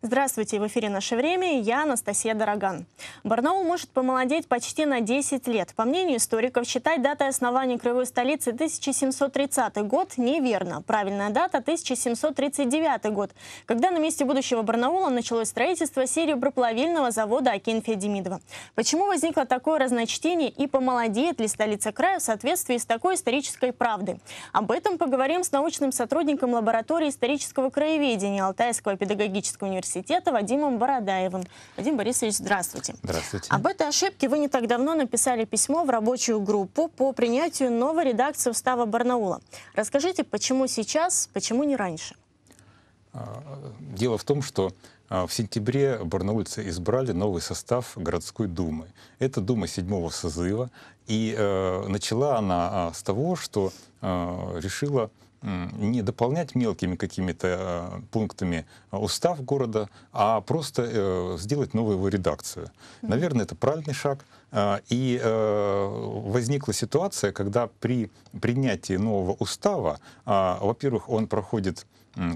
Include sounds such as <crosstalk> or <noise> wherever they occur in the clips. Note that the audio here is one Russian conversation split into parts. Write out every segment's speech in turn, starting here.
Здравствуйте, в эфире «Наше время» я Анастасия Дороган. Барнаул может помолодеть почти на 10 лет. По мнению историков, считать датой основания краевой столицы 1730 год неверно. Правильная дата – 1739 год, когда на месте будущего Барнаула началось строительство сереброплавильного завода Акинфия Демидова. Почему возникло такое разночтение и помолодеет ли столица края в соответствии с такой исторической правдой? Об этом поговорим с научным сотрудником лаборатории исторического краеведения Алтайского педагогического университета университета Вадимом Бородаевым. Вадим Борисович, здравствуйте. Здравствуйте. Об этой ошибке вы не так давно написали письмо в рабочую группу по принятию новой редакции устава Барнаула. Расскажите, почему сейчас, почему не раньше? А, дело в том, что а, в сентябре барнаульцы избрали новый состав городской думы. Это дума седьмого созыва, и э, начала она а, с того, что э, решила не дополнять мелкими какими-то э, пунктами э, устав города, а просто э, сделать новую его редакцию. Наверное, это правильный шаг. А, и возникла ситуация, когда при принятии нового устава, а, во-первых, он проходит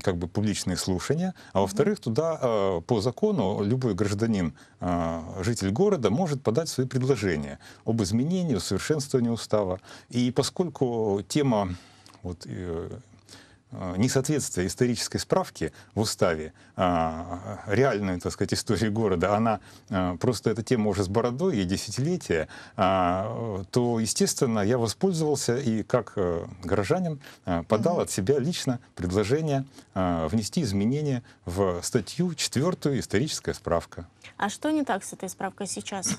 как бы публичные слушания, а во-вторых, туда по закону любой гражданин, житель города может подать свои предложения об изменении, совершенствования устава. И поскольку тема вот, э, э, несоответствие исторической справки в уставе, а, реальную, так сказать, истории города, она а, просто эта тема уже с бородой и десятилетия, а, то, естественно, я воспользовался и как э, горожанин подал от себя лично предложение а, внести изменения в статью четвертую «Историческая справка». А что не так с этой справкой сейчас?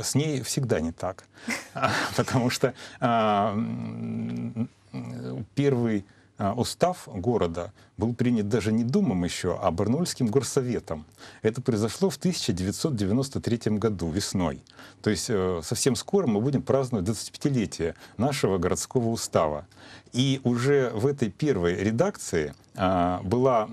с ней всегда не так. <laughs> <laughs> Потому что а, первый а, устав города был принят даже не Думом еще, а барнольским горсоветом. Это произошло в 1993 году, весной. То есть э, совсем скоро мы будем праздновать 25-летие нашего городского устава. И уже в этой первой редакции а, была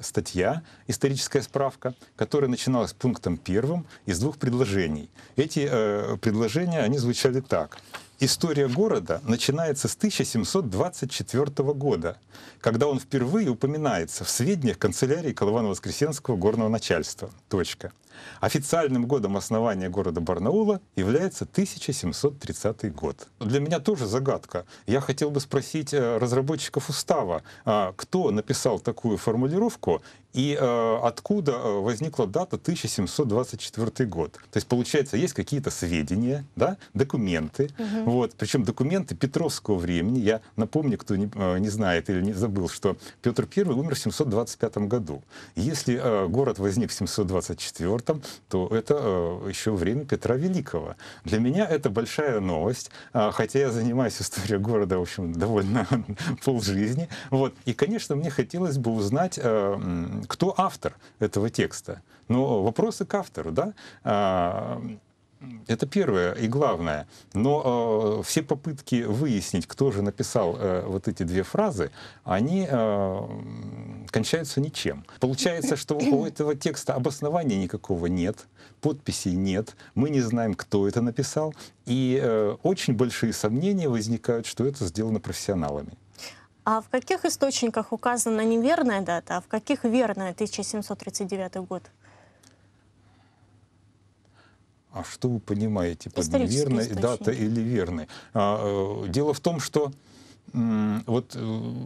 статья «Историческая справка», которая начиналась пунктом первым из двух предложений. Эти э, предложения, они звучали так. История города начинается с 1724 года, когда он впервые упоминается в сведениях канцелярии Колывана-Воскресенского горного начальства. Точка. Официальным годом основания города Барнаула является 1730 год. Для меня тоже загадка. Я хотел бы спросить э, разработчиков устава, а, кто написал такую формулировку и э, откуда э, возникла дата 1724 год? То есть, получается, есть какие-то сведения, да, документы, угу. вот, причем документы Петровского времени. Я напомню, кто не, э, не знает или не забыл, что Петр I умер в 725 году. Если э, город возник в 724, то это э, еще время Петра Великого. Для меня это большая новость, э, хотя я занимаюсь историей города, в общем, довольно <laughs> полжизни. Вот. И, конечно, мне хотелось бы узнать... Э, кто автор этого текста. Но ну, вопросы к автору, да? А, это первое и главное. Но э, все попытки выяснить, кто же написал э, вот эти две фразы, они э, кончаются ничем. Получается, что у <coughs> этого текста обоснования никакого нет, подписей нет, мы не знаем, кто это написал, и э, очень большие сомнения возникают, что это сделано профессионалами. А в каких источниках указана неверная дата, а в каких верная 1739 год? А что вы понимаете под неверной источник. дата или верной? А, э, дело в том, что вот э,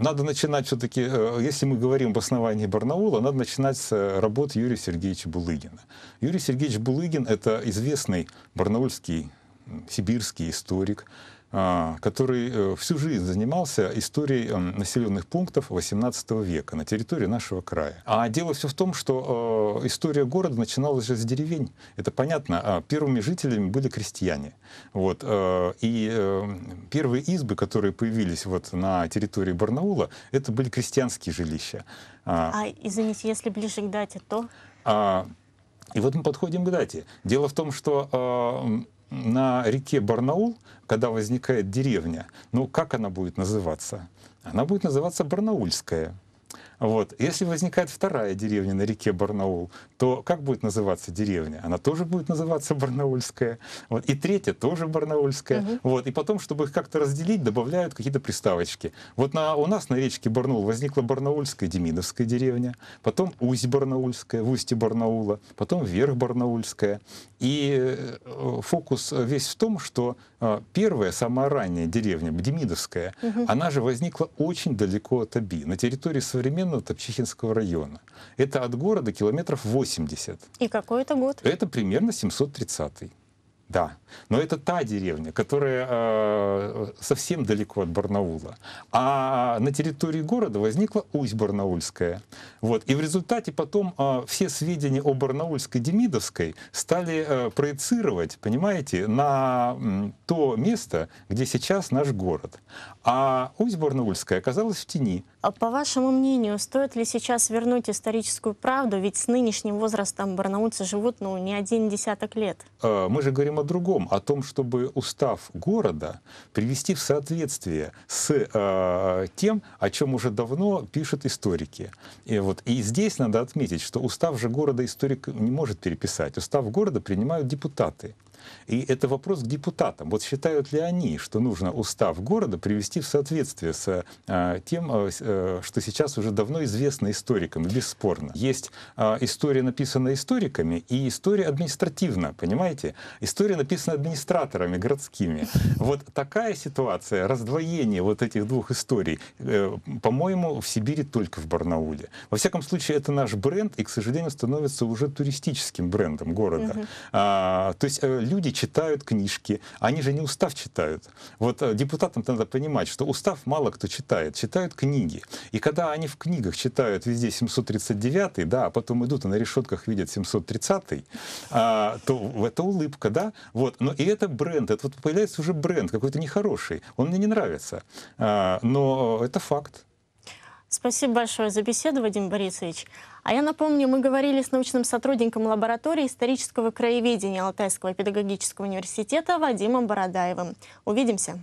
надо начинать все-таки, э, если мы говорим об основании Барнаула, надо начинать с работ Юрия Сергеевича Булыгина. Юрий Сергеевич Булыгин – это известный барнаульский, сибирский историк, а, который э, всю жизнь занимался историей э, населенных пунктов XVIII века на территории нашего края. А дело все в том, что э, история города начиналась же с деревень. Это понятно. А первыми жителями были крестьяне. Вот. И первые избы, которые появились вот на территории Барнаула, это были крестьянские жилища. А, а извините, если ближе к дате, то... И вот мы подходим к дате. Дело в том, что на реке Барнаул, когда возникает деревня, ну как она будет называться? Она будет называться Барнаульская. Вот. Если возникает вторая деревня на реке Барнаул, то как будет называться деревня? Она тоже будет называться Барнаульская. Вот. И третья тоже Барнаульская. Угу. Вот. И потом, чтобы их как-то разделить, добавляют какие-то приставочки. Вот на, у нас на речке Барнаул возникла Барнаульская Демидовская деревня, потом Усть-Барнаульская в устье Барнаула, потом Верх Барнаульская. И э, фокус весь в том, что э, первая, самая ранняя деревня, Демидовская, угу. она же возникла очень далеко от Аби, на территории современного района Топчихинского района. Это от города километров 80. И какой это год? Это примерно 730-й. Да, но это та деревня, которая э, совсем далеко от Барнаула. А на территории города возникла Усть-Барнаульская. Вот. И в результате потом э, все сведения о Барнаульской Демидовской стали э, проецировать, понимаете, на м, то место, где сейчас наш город. А Усть-Барнаульская оказалась в тени. А по вашему мнению, стоит ли сейчас вернуть историческую правду? Ведь с нынешним возрастом барнаульцы живут ну, не один десяток лет. Э, мы же говорим о о другом, о том, чтобы устав города привести в соответствие с э, тем, о чем уже давно пишут историки. И, вот, и здесь надо отметить, что устав же города историк не может переписать. Устав города принимают депутаты. И это вопрос к депутатам. Вот считают ли они, что нужно устав города привести в соответствие с а, тем, а, э, что сейчас уже давно известно историкам, бесспорно. Есть а, история, написанная историками, и история административна, понимаете? История написана администраторами городскими. Вот такая ситуация, раздвоение вот этих двух историй, э, по-моему, в Сибири только в Барнауле. Во всяком случае, это наш бренд, и, к сожалению, становится уже туристическим брендом города. uh А, то есть люди э, люди читают книжки, они же не устав читают. Вот э, депутатам надо понимать, что устав мало кто читает, читают книги. И когда они в книгах читают везде 739, да, а потом идут и на решетках видят 730, а, то это улыбка, да? Вот. Но и это бренд, это вот появляется уже бренд какой-то нехороший, он мне не нравится. А, но это факт. Спасибо большое за беседу, Вадим Борисович. А я напомню, мы говорили с научным сотрудником лаборатории исторического краеведения Алтайского педагогического университета Вадимом Бородаевым. Увидимся.